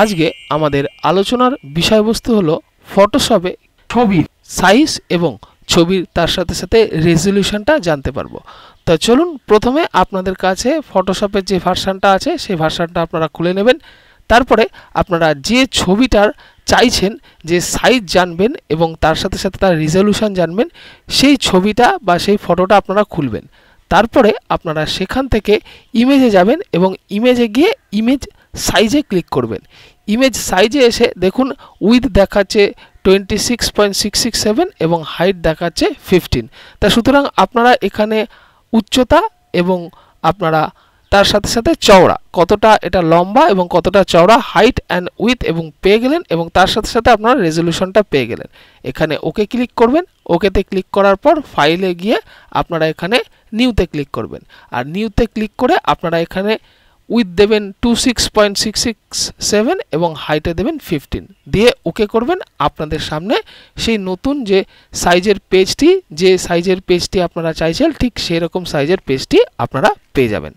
আজকে আমাদের আলোচনার বিষয়বস্তু হলো ফটোশপে ছবির সাইজ এবং ছবির তার সাথে সাথে রেজলিউশনটা জানতে পারবো তা চলুন প্রথমে আপনাদের কাছে ফটোশপের যে ভার্সানটা আছে সেই ভার্সানটা আপনারা খুলে নেবেন তারপরে আপনারা যে ছবিটার চাইছেন যে সাইজ জানবেন এবং তার সাথে সাথে তার রেজলিউশন জানবেন সেই ছবিটা বা সেই ফটোটা আপনারা খুলবেন তারপরে আপনারা সেখান থেকে ইমেজে যাবেন এবং ইমেজে গিয়ে ইমেজ সাইজে ক্লিক করবেন ইমেজ সাইজে এসে দেখুন উইথ দেখাচ্ছে twenty six point six six seven এবং হাইট দেখাচ্ছে ফিফটিন তা সুতরাং আপনারা এখানে উচ্চতা এবং আপনারা তার সাথে সাথে চওড়া কতটা এটা লম্বা এবং কতটা চওড়া হাইট অ্যান্ড উইথ এবং পেয়ে গেলেন এবং তার সাথে সাথে আপনারা রেজলিউশনটা পেয়ে গেলেন এখানে ওকে ক্লিক করবেন ওকেতে ক্লিক করার পর ফাইলে গিয়ে আপনারা এখানে নিউতে ক্লিক করবেন আর নিউতে ক্লিক করে আপনারা এখানে উইথ দেবেন two six point six six seven এবং হাইটে দেবেন ফিফটিন দিয়ে ওকে করবেন আপনাদের সামনে সেই নতুন যে সাইজের পেজটি যে সাইজের পেজটি আপনারা চাইছেন ঠিক সেরকম সাইজের পেজটি আপনারা পেয়ে যাবেন